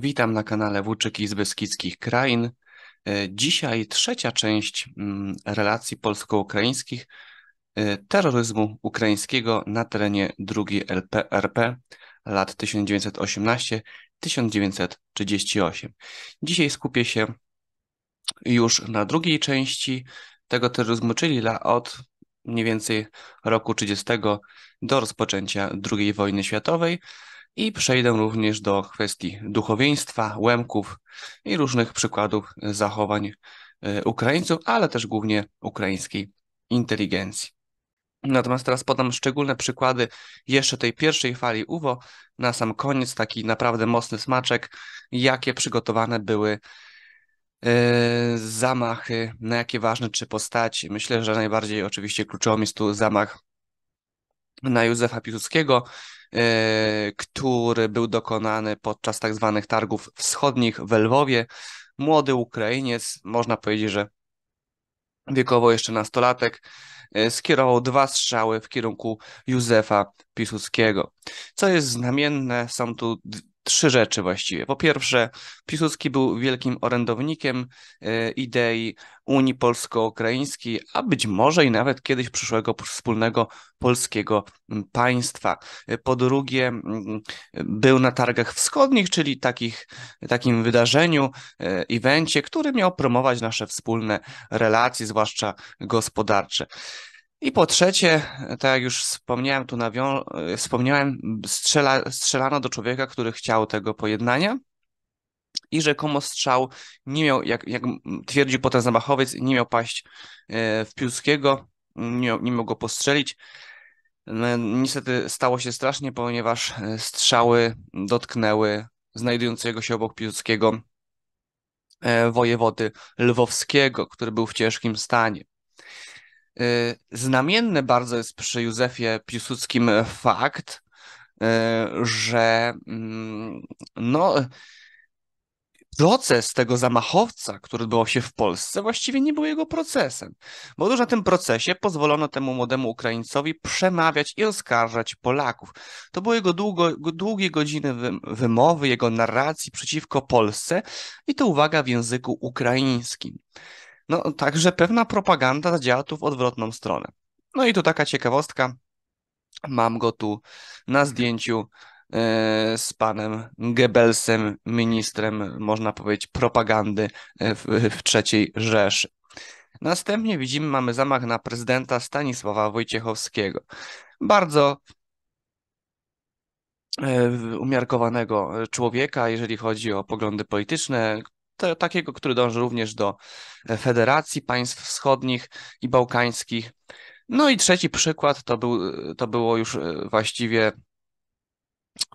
Witam na kanale Włóczyki z Beskidzkich Krain. E, dzisiaj trzecia część mm, relacji polsko-ukraińskich e, terroryzmu ukraińskiego na terenie II LPRP lat 1918-1938. Dzisiaj skupię się już na drugiej części tego terroryzmu, czyli od mniej więcej roku 30 do rozpoczęcia II wojny światowej, i przejdę również do kwestii duchowieństwa, łemków i różnych przykładów zachowań e, Ukraińców, ale też głównie ukraińskiej inteligencji. Natomiast teraz podam szczególne przykłady jeszcze tej pierwszej fali UWO. Na sam koniec taki naprawdę mocny smaczek, jakie przygotowane były e, zamachy, na jakie ważne czy postaci. Myślę, że najbardziej oczywiście kluczowy jest tu zamach na Józefa Piłsudskiego, E, który był dokonany podczas tak zwanych targów wschodnich w Lwowie. Młody Ukrainiec, można powiedzieć, że wiekowo jeszcze nastolatek, e, skierował dwa strzały w kierunku Józefa Piłsudskiego. Co jest znamienne, są tu trzy rzeczy właściwie. Po pierwsze, Piłsudski był wielkim orędownikiem e, idei Unii Polsko-Ukraińskiej, a być może i nawet kiedyś przyszłego wspólnego polskiego państwa. E, po drugie, był na targach wschodnich, czyli takich, takim wydarzeniu, e, evencie, który miał promować nasze wspólne relacje, zwłaszcza gospodarcze. I po trzecie, tak jak już wspomniałem, tu nawią- e, wspomniałem, strzela- strzelano do człowieka, który chciał tego pojednania i rzekomo strzał nie miał, jak, jak potem Zamachowiec, nie miał paść e, w Piłskiego, nie, nie mógł go postrzelić. No, niestety stało się strasznie, ponieważ e, strzały dotknęły znajdującego się obok Piłskiego wojewody lwowskiego, który był w ciężkim stanie. Y, znamienne bardzo jest przy Józefie Piłsudskim fakt, y, że mm, no, proces tego zamachowca, który odbył się w Polsce, właściwie nie był jego procesem. Bo otóż na tym procesie pozwolono temu młodemu Ukraińcowi przemawiać i oskarżać Polaków. To były jego długo, długie godziny wymowy, jego narracji przeciwko Polsce i to uwaga w języku ukraińskim. No, także pewna propaganda działa tu w odwrotną stronę. No i tu taka ciekawostka. Mam go tu na zdjęciu e, z panem Goebbelsem, ministrem, można powiedzieć, propagandy e, w, w III Rzeszy. Następnie widzimy, mamy zamach na prezydenta Stanisława Wojciechowskiego. Bardzo e, umiarkowanego człowieka, jeżeli chodzi o poglądy polityczne, te, takiego, który dąży również do e, Federacji Państw Wschodnich i Bałkańskich. No i trzeci przykład to, był, to było już e, właściwie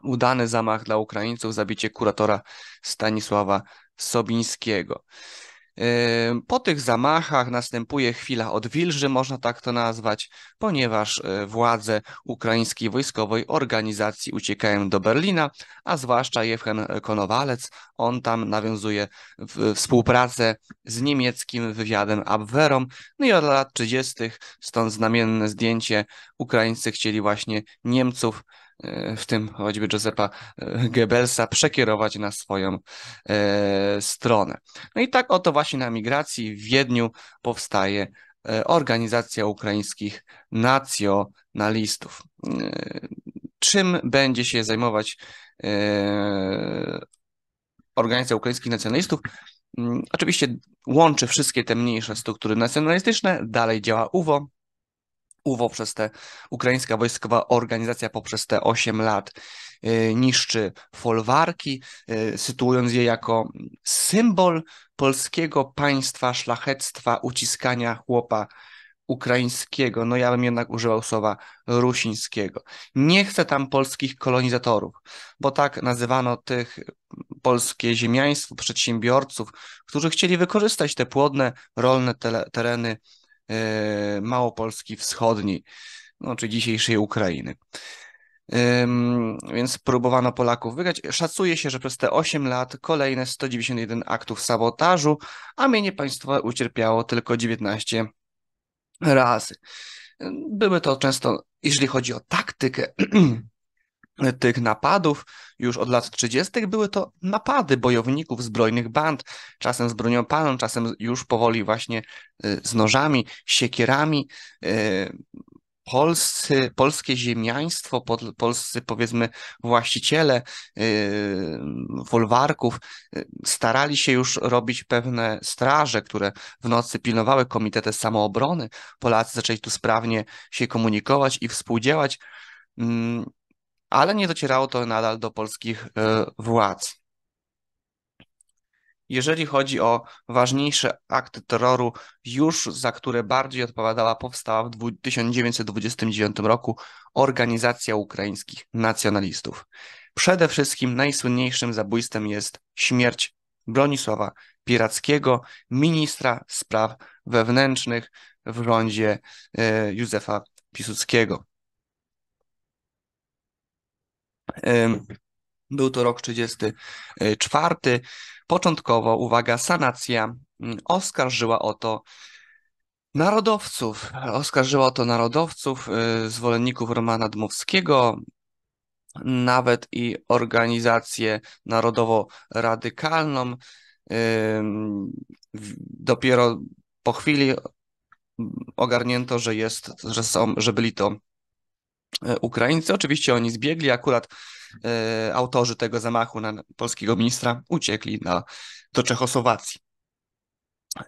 udany zamach dla Ukraińców, zabicie kuratora Stanisława Sobińskiego. Po tych zamachach następuje chwila odwilży, można tak to nazwać, ponieważ e, władze ukraińskiej wojskowej organizacji uciekają do Berlina, a zwłaszcza Jewchen Konowalec, on tam nawiązuje współpracę z niemieckim wywiadem Abwehrą. No i od lat 30. stąd znamienne zdjęcie Ukraińcy chcieli właśnie Niemców E, w tym choćby Josepa e, Goebbelsa, przekierować na swoją e, stronę. No i tak oto właśnie na migracji w Wiedniu powstaje Organizacja Ukraińskich Nacjonalistów. Czym będzie się zajmować Organizacja Ukraińskich Nacjonalistów? Mm, oczywiście łączy wszystkie te mniejsze struktury nacjonalistyczne, dalej działa UWO, UWO przez te ukraińska wojskowa organizacja poprzez te 8 lat y, niszczy folwarki, y, sytuując je jako symbol polskiego państwa, szlachectwa, uciskania chłopa ukraińskiego. No ja bym jednak używał słowa rusińskiego. Nie chcę tam polskich kolonizatorów, bo tak nazywano tych polskie ziemiaństwo, przedsiębiorców, którzy chcieli wykorzystać te płodne, rolne tereny E, Małopolski Wschodniej, no, czy dzisiejszej Ukrainy. Więc próbowano Polaków wygrać. Szacuje się, że przez te 8 lat kolejne 191 aktów sabotażu, a mienie państwowe ucierpiało tylko 19 razy. Były to często, jeżeli chodzi o taktykę tych napadów już od lat 30. były to napady bojowników zbrojnych band, czasem z bronią palną, czasem już powoli właśnie y, z nożami, siekierami. Y, polscy, polskie ziemiaństwo, polscy powiedzmy właściciele folwarków y, starali się już robić pewne straże, które w nocy pilnowały komitety samoobrony. Polacy zaczęli tu sprawnie się komunikować i współdziałać mm, ale nie docierało to nadal do polskich e, władz. Jeżeli chodzi o ważniejsze akty terroru, już za które bardziej odpowiadała powstała w 1929 roku Organizacja Ukraińskich Nacjonalistów. Przede wszystkim najsłynniejszym zabójstwem jest śmierć Bronisława Pirackiego, ministra spraw wewnętrznych w rządzie e, Józefa Piłsudskiego. Był to rok 34. Początkowo, uwaga, sanacja mm, oskarżyła o to narodowców. Oskarżyła o to narodowców, y, zwolenników Romana Dmowskiego, nawet i organizację narodowo-radykalną. Dopiero po chwili ogarnięto, że jest, że są, że byli to E, Ukraińcy. Oczywiście oni zbiegli, akurat e, autorzy tego zamachu na polskiego ministra uciekli na, do Czechosłowacji.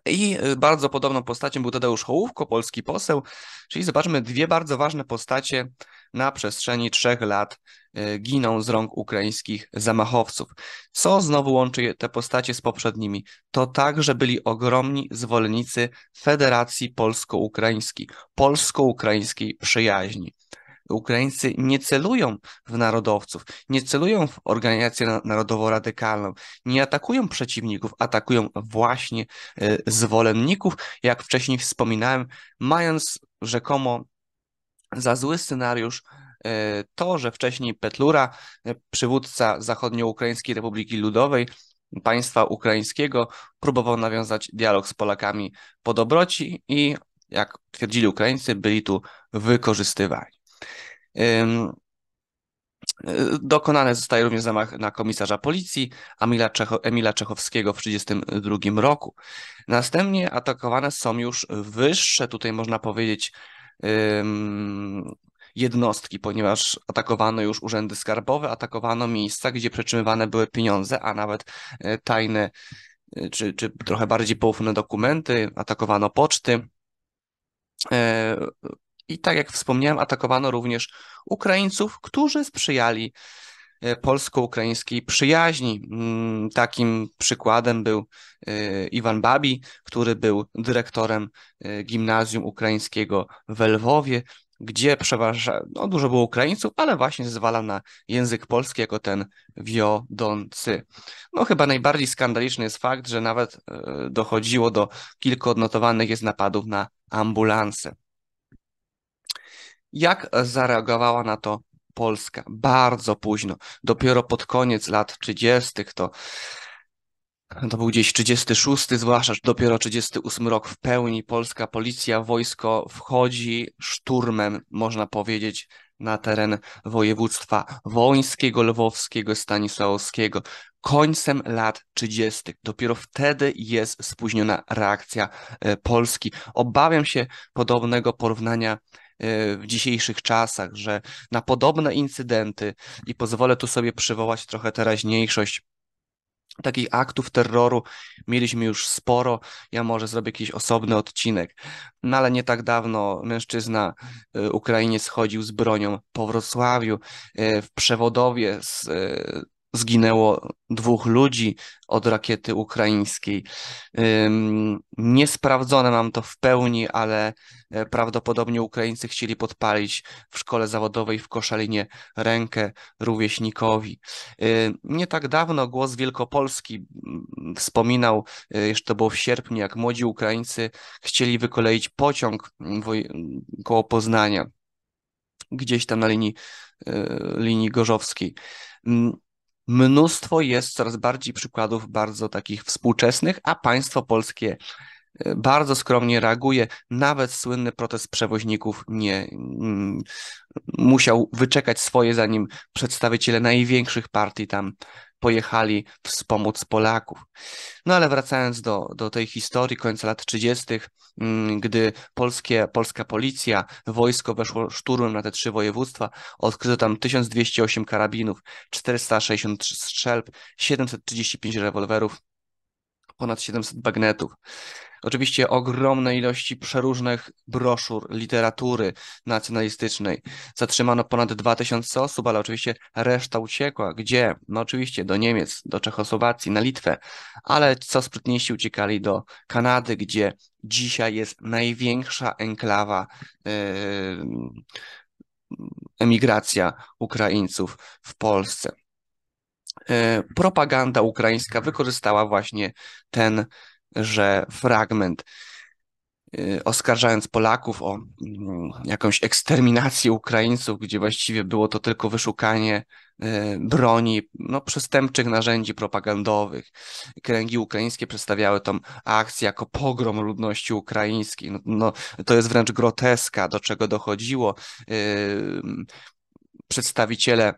I e, bardzo podobną postacią był Tadeusz Hołówko, polski poseł, czyli zobaczmy, dwie bardzo ważne postacie na przestrzeni trzech lat e, giną z rąk ukraińskich zamachowców. Co znowu łączy te postacie z poprzednimi? To także byli ogromni zwolennicy Federacji Polsko-Ukraińskiej, polsko-ukraińskiej przyjaźni. Ukraińcy nie celują w narodowców, nie celują w organizację narodowo-radykalną, nie atakują przeciwników, atakują właśnie e, zwolenników, jak wcześniej wspominałem, mając rzekomo za zły scenariusz e, to, że wcześniej Petlura, e, przywódca Zachodnioukraińskiej Republiki Ludowej, państwa ukraińskiego, próbował nawiązać dialog z Polakami po dobroci i, jak twierdzili Ukraińcy, byli tu wykorzystywani. Dokonany zostaje również zamach na komisarza policji Emila, Czecho, Emila Czechowskiego w 1932 roku. Następnie atakowane są już wyższe, tutaj można powiedzieć, jednostki, ponieważ atakowano już urzędy skarbowe, atakowano miejsca, gdzie przetrzymywane były pieniądze, a nawet e, tajne e, czy, czy trochę bardziej poufne dokumenty, atakowano poczty. E, i tak jak wspomniałem, atakowano również Ukraińców, którzy sprzyjali e, polsko-ukraińskiej przyjaźni. Mm, takim przykładem był e, Iwan Babi, który był dyrektorem e, gimnazjum ukraińskiego w Lwowie, gdzie przeważa, no dużo było Ukraińców, ale właśnie zwala na język polski jako ten wiodący. No chyba najbardziej skandaliczny jest fakt, że nawet dochodziło do kilku odnotowanych jest napadów na ambulanse. Jak zareagowała na to Polska? Bardzo późno, dopiero pod koniec lat 30. to to był gdzieś 36, zwłaszcza dopiero 38 rok w pełni. Polska policja, wojsko wchodzi szturmem, można powiedzieć, na teren województwa wońskiego, lwowskiego, stanisławskiego. Końcem lat 30. Dopiero wtedy jest spóźniona reakcja e, Polski. Obawiam się podobnego porównania E, w dzisiejszych czasach, że na podobne incydenty, i pozwolę tu sobie przywołać trochę teraźniejszość, takich aktów terroru mieliśmy już sporo. Ja może zrobię jakiś osobny odcinek. No ale nie tak dawno mężczyzna e, Ukrainie schodził z bronią po Wrocławiu. E, w przewodowie z zginęło dwóch ludzi od rakiety ukraińskiej. Niesprawdzone mam to w pełni, ale e, prawdopodobnie Ukraińcy chcieli podpalić w szkole zawodowej w Koszalinie rękę rówieśnikowi. Nie tak dawno głos Wielkopolski mm, wspominał, e, jeszcze to było w sierpniu, jak młodzi Ukraińcy chcieli wykoleić pociąg mm, mm, koło Poznania. Gdzieś tam na linii, e, linii gorzowskiej mnóstwo jest coraz bardziej przykładów bardzo takich współczesnych, a państwo polskie E, bardzo skromnie reaguje. Nawet słynny protest przewoźników nie mm, musiał wyczekać swoje, zanim przedstawiciele największych partii tam pojechali wspomóc Polaków. No ale wracając do, do tej historii końca lat 30., mm, gdy polskie, polska policja, wojsko weszło szturmem na te trzy województwa, odkryto tam 1208 karabinów, 460 strzelb, 735 rewolwerów, ponad 700 bagnetów. Oczywiście ogromne ilości przeróżnych broszur, literatury nacjonalistycznej. Zatrzymano ponad 2000 osób, ale oczywiście reszta uciekła. Gdzie? No oczywiście do Niemiec, do Czechosłowacji, na Litwę, ale co sprytniejsi uciekali do Kanady, gdzie dzisiaj jest największa enklawa. Yy, emigracja Ukraińców w Polsce. E, propaganda ukraińska wykorzystała właśnie tenże fragment, e, oskarżając Polaków o mm, jakąś eksterminację Ukraińców, gdzie właściwie było to tylko wyszukanie e, broni, no, przestępczych narzędzi propagandowych. Kręgi ukraińskie przedstawiały tą akcję jako pogrom ludności ukraińskiej. No, no to jest wręcz groteska, do czego dochodziło. Przedstawiciele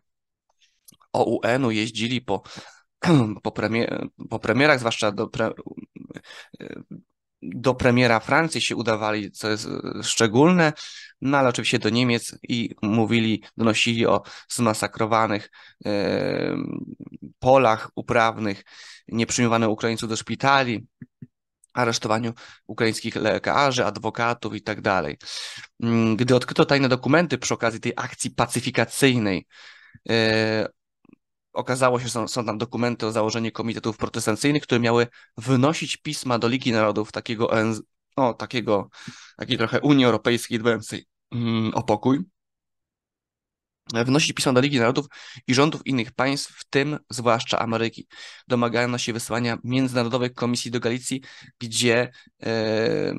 OUN-u jeździli po, po, premier, po premierach, zwłaszcza do, pre, do premiera Francji się udawali, co jest e, szczególne, no ale oczywiście do Niemiec i mówili, donosili o zmasakrowanych e, polach uprawnych, nieprzyjmowanych Ukraińców do szpitali, aresztowaniu ukraińskich lekarzy, adwokatów i tak dalej. Mm, gdy odkryto tajne dokumenty przy okazji tej akcji pacyfikacyjnej, e, Okazało się, że są, są tam dokumenty o założeniu komitetów protestancyjnych, które miały wynosić pisma do Ligi Narodów, takiego, ONZ, no, takiego takiej trochę Unii Europejskiej dbającej mm, o pokój. Wnosić pisma do Ligi Narodów i rządów innych państw, w tym zwłaszcza Ameryki. Domagano się wysłania międzynarodowej komisji do Galicji, gdzie e,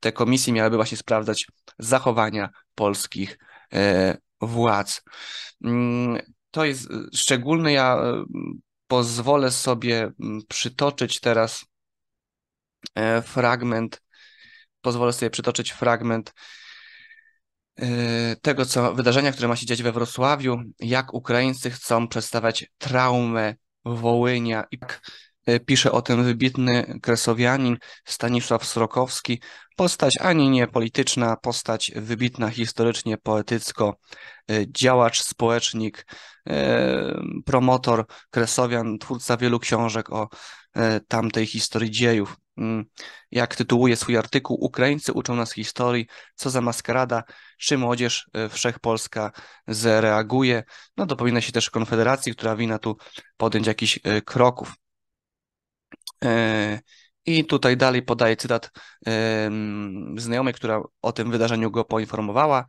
te komisje miałyby właśnie sprawdzać zachowania polskich y, władz. Mm, to jest y, szczególny. Ja y, pozwolę sobie mm, przytoczyć teraz e, fragment, pozwolę sobie przytoczyć fragment y, tego co, wydarzenia, które ma się dziać we Wrocławiu, jak Ukraińcy chcą przedstawiać traumę Wołynia i jak E, pisze o tym wybitny kresowianin Stanisław Srokowski, postać ani nie polityczna, postać wybitna historycznie, poetycko, e, działacz, społecznik, e, promotor kresowian, twórca wielu książek o tamtej historii dziejów. Mm, jak tytułuje swój artykuł, Ukraińcy uczą nas historii, co za maskarada, czy młodzież wszechpolska zareaguje. No dopomina się też Konfederacji, która wina tu podjąć jakiś kroków. E, I tutaj dalej podaję cytat znajomej, która o tym wydarzeniu go poinformowała.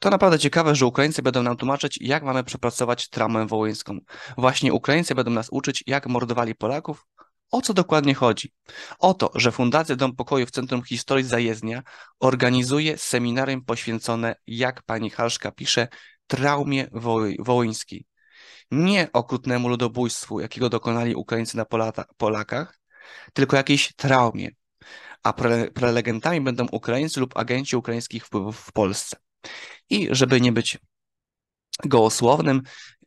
To naprawdę ciekawe, że Ukraińcy będą nam tłumaczyć, jak mamy przepracować tramę wołyńską. Właśnie Ukraińcy będą nas uczyć, jak mordowali Polaków. O co dokładnie chodzi? O to, że Fundacja Dom Pokoju w Centrum Historii Zajezdnia organizuje seminarium poświęcone, jak pani Halszka pisze, traumie woły, wołyńskiej nie okrutnemu ludobójstwu, jakiego dokonali Ukraińcy na Polata, Polakach, tylko jakiejś traumie, a pre, prelegentami będą Ukraińcy lub agenci ukraińskich wpływów w Polsce. I żeby nie być gołosłownym.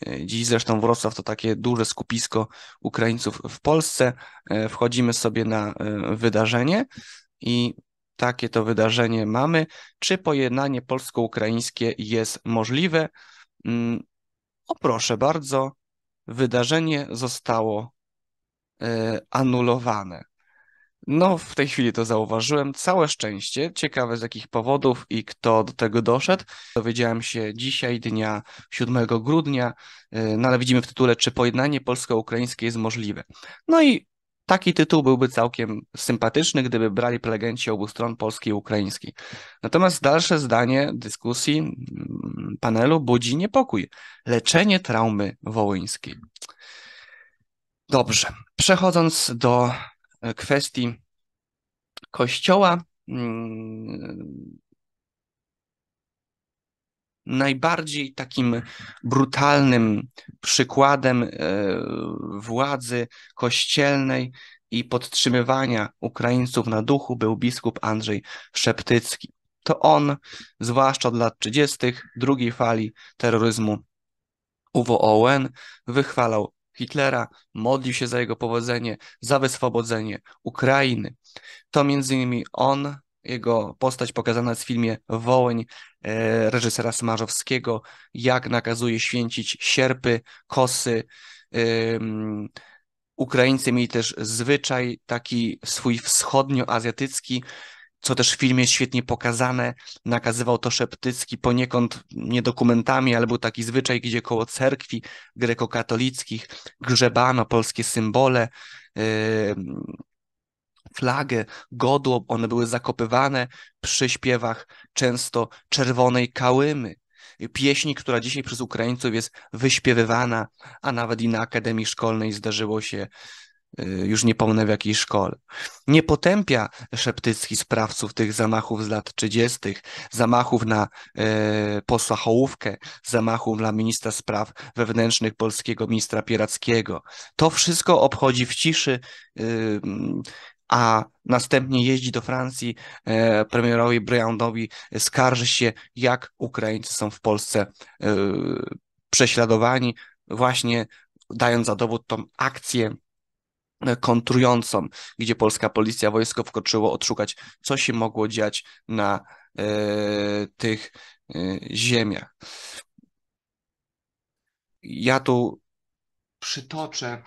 E, dziś zresztą Wrocław to takie duże skupisko Ukraińców w Polsce. E, wchodzimy sobie na e, wydarzenie i takie to wydarzenie mamy. Czy pojednanie polsko-ukraińskie jest możliwe? Mm, o proszę bardzo, wydarzenie zostało e, anulowane. No, w tej chwili to zauważyłem. Całe szczęście. Ciekawe z jakich powodów i kto do tego doszedł. Dowiedziałem się dzisiaj, dnia 7 grudnia, e, no ale widzimy w tytule, czy pojednanie polsko-ukraińskie jest możliwe. No i Taki tytuł byłby całkiem sympatyczny, gdyby brali prelegenci obu stron polskiej i ukraińskiej. Natomiast dalsze zdanie dyskusji mm, panelu budzi niepokój. Leczenie traumy wołyńskiej. Dobrze. Przechodząc do e, kwestii kościoła, mm, najbardziej takim brutalnym przykładem e, władzy kościelnej i podtrzymywania Ukraińców na duchu był biskup Andrzej Szeptycki. To on, zwłaszcza od lat 30., drugiej fali terroryzmu ON, wychwalał Hitlera, modlił się za jego powodzenie, za wyswobodzenie Ukrainy. To między innymi on jego postać pokazana jest w filmie Wołeń e, reżysera Smarzowskiego, jak nakazuje święcić sierpy, kosy. E, Ukraińcy mieli też zwyczaj taki swój wschodnioazjatycki, co też w filmie jest świetnie pokazane. Nakazywał to Szeptycki poniekąd nie dokumentami, ale był taki zwyczaj, gdzie koło cerkwi grekokatolickich grzebano polskie symbole, flagę, godło, one były zakopywane przy śpiewach często czerwonej kałymy. Pieśni, która dzisiaj przez Ukraińców jest wyśpiewywana, a nawet i na Akademii Szkolnej zdarzyło się, y, już nie pomnę w jakiej szkole. Nie potępia Szeptycki sprawców tych zamachów z lat 30., zamachów na e, posła Hołówkę, zamachów dla ministra spraw wewnętrznych polskiego ministra Pierackiego. To wszystko obchodzi w ciszy e, a następnie jeździ do Francji e, premierowi Bryandowi, e, skarży się, jak Ukraińcy są w Polsce e, prześladowani, właśnie dając za dowód tą akcję kontrującą, gdzie polska policja, wojsko wkoczyło odszukać, co się mogło dziać na tych ziemiach. Ja tu przytoczę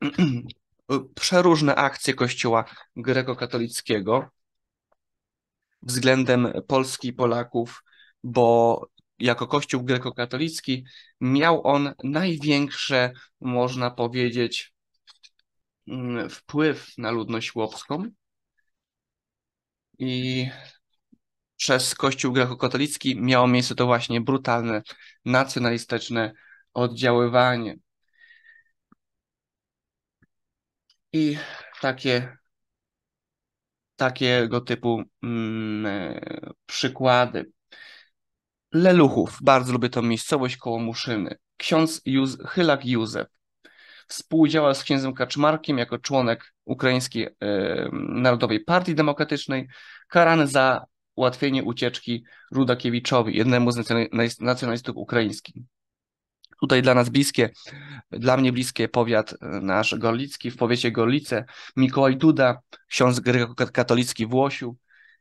przeróżne akcje Kościoła grekokatolickiego względem Polski i Polaków, bo jako Kościół grekokatolicki miał on największe, można powiedzieć, mm, wpływ na ludność łopską. I przez Kościół grekokatolicki miało miejsce to właśnie brutalne, nacjonalistyczne oddziaływanie. I takie, takiego typu mm, e, przykłady. Leluchów, bardzo lubię tą miejscowość koło Muszyny. Ksiądz Józ Chylak Józef współdziałał z księdzem Kaczmarkiem jako członek Ukraińskiej e, Narodowej Partii Demokratycznej, karany za ułatwienie ucieczki Rudakiewiczowi, jednemu z nacjonalistów ukraińskich tutaj dla nas bliskie, dla mnie bliskie powiat e, nasz Gorlicki, w powiecie Gorlice, Mikołaj Duda, ksiądz grekokatolicki Włosiu,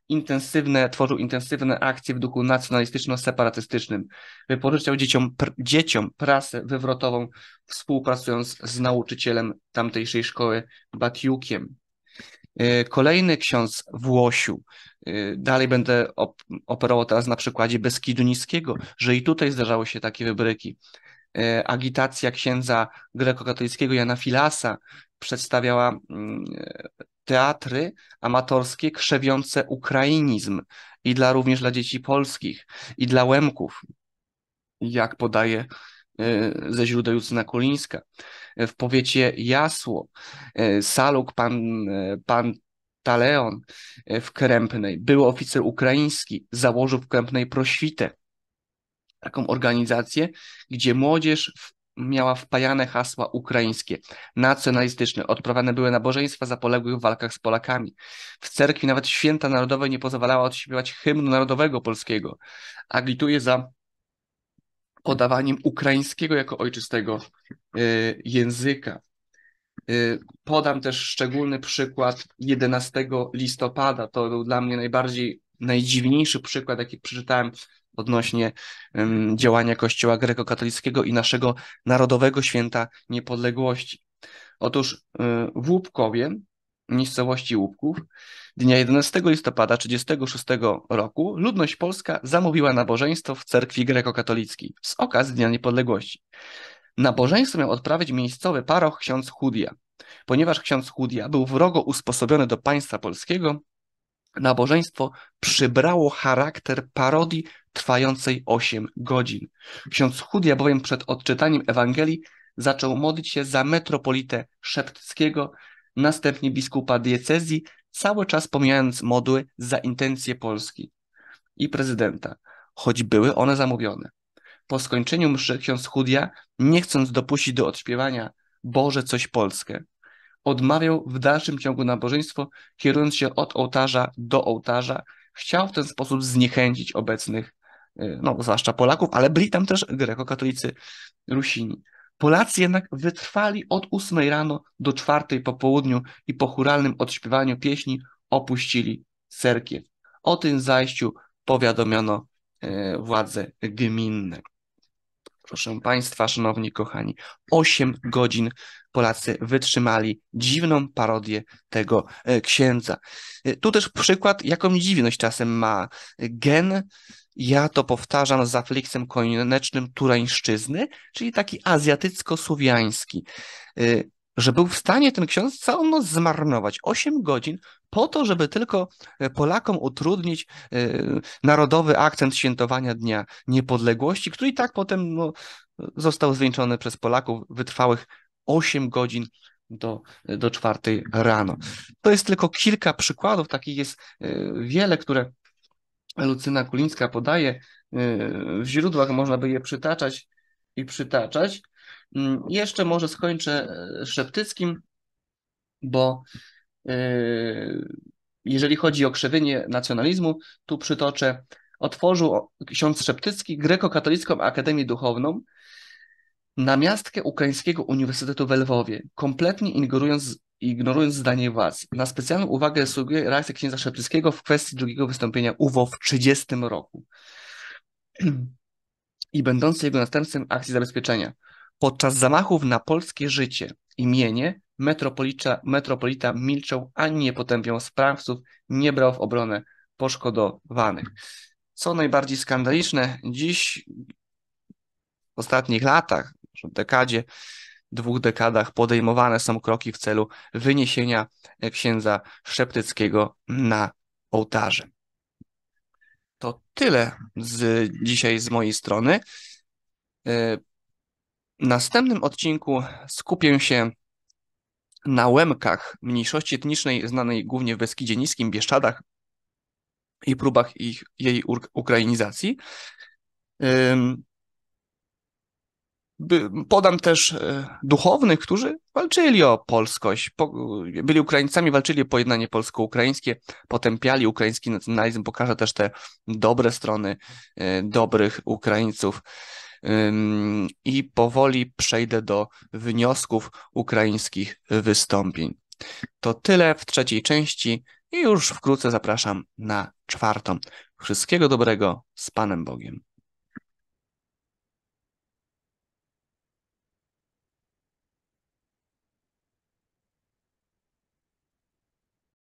intensywne, tworzył intensywne akcje w duchu nacjonalistyczno-separatystycznym. Wypożyczał dzieciom, pr, dzieciom prasę wywrotową, współpracując z nauczycielem tamtejszej szkoły Batiukiem. E, kolejny ksiądz Włosiu, e, dalej będę operował teraz na przykładzie Beskidu Niskiego, że i tutaj zdarzały się takie wybryki. E, agitacja księdza grekokatolickiego Jana Filasa przedstawiała mm, teatry amatorskie krzewiące ukrainizm i dla również dla dzieci polskich i dla Łemków, jak podaje e, ze źródeł Justyna Kulińska. E, w powiecie Jasło, Saluk, pan, pan Taleon w Krępnej, był oficer ukraiński, założył w Krępnej proświtę taką organizację, gdzie młodzież miała wpajane hasła ukraińskie, nacjonalistyczne, odprawiane były nabożeństwa za poległych w walkach z Polakami. W cerkwi nawet święta narodowe nie pozwalała odśpiewać hymnu narodowego polskiego, Agituje za podawaniem ukraińskiego jako ojczystego y, języka. Y, podam też szczególny przykład 11 listopada. To był dla mnie najbardziej, najdziwniejszy przykład, jaki przeczytałem odnośnie um, działania Kościoła grekokatolickiego i naszego Narodowego Święta Niepodległości. Otóż e, w Łupkowie, miejscowości Łupków, dnia 11 listopada 1936 roku ludność polska zamówiła nabożeństwo w cerkwi grekokatolickiej z okazji Dnia Niepodległości. Nabożeństwo miał odprawić miejscowy paroch ksiądz Chudia. Ponieważ ksiądz Chudia był wrogo usposobiony do państwa polskiego, nabożeństwo przybrało charakter parodii trwającej 8 godzin. Ksiądz Chudia bowiem przed odczytaniem Ewangelii zaczął modlić się za metropolitę szeptyckiego, następnie biskupa diecezji, cały czas pomijając modły za intencje Polski i prezydenta, choć były one zamówione. Po skończeniu mszy ksiądz Chudia, nie chcąc dopuścić do odśpiewania Boże coś Polskę, odmawiał w dalszym ciągu nabożeństwo, kierując się od ołtarza do ołtarza, chciał w ten sposób zniechęcić obecnych Y, no zwłaszcza Polaków, ale byli tam też grekokatolicy Rusini. Polacy jednak wytrwali od ósmej rano do czwartej po południu i po churalnym odśpiewaniu pieśni opuścili Serkiew. O tym zajściu powiadomiono e, władze gminne. Proszę Państwa, szanowni kochani, 8 godzin Polacy wytrzymali dziwną parodię tego e, księdza. E, tu też przykład, jaką dziwność czasem ma gen ja to powtarzam z afliksem koniecznym turańszczyzny, czyli taki azjatycko-słowiański, y, że był w stanie ten ksiądz całą noc zmarnować, 8 godzin, po to, żeby tylko e, Polakom utrudnić e, narodowy akcent świętowania Dnia Niepodległości, który i tak potem no, został zwieńczony przez Polaków wytrwałych 8 godzin do, do czwartej rano. To jest tylko kilka przykładów, takich jest e, wiele, które Lucyna Kulińska podaje, y, w źródłach można by je przytaczać i przytaczać. Mm, jeszcze może skończę y, Szeptyckim, bo y, jeżeli chodzi o krzewienie nacjonalizmu, tu przytoczę, otworzył ksiądz Szeptycki Greko-Katolicką Akademię Duchowną na miastkę Ukraińskiego Uniwersytetu w Lwowie, kompletnie ingerując ignorując zdanie władz. Na specjalną uwagę zasługuje reakcja księdza Szeptyckiego w kwestii drugiego wystąpienia UWO w 30 roku i będącej jego następstwem akcji zabezpieczenia. Podczas zamachów na polskie życie, imienie, metropolita, metropolita milczał ani nie potępiał sprawców, nie brał w obronę poszkodowanych. Co najbardziej skandaliczne, dziś w ostatnich latach, w dekadzie, dwóch dekadach podejmowane są kroki w celu wyniesienia e, księdza Szeptyckiego na ołtarze. To tyle z dzisiaj z mojej strony. E, w następnym odcinku skupię się na Łemkach, mniejszości etnicznej znanej głównie w Beskidzie Niskim, Bieszczadach i próbach ich, jej ukrainizacji. Podam też e, duchownych, którzy walczyli o polskość, byli Ukraińcami, walczyli o pojednanie polsko-ukraińskie, potępiali ukraiński nacjonalizm, pokażę też te dobre strony e, dobrych Ukraińców. I powoli przejdę do wniosków ukraińskich wystąpień. To tyle w trzeciej części i już wkrótce zapraszam na czwartą. Wszystkiego dobrego z Panem Bogiem.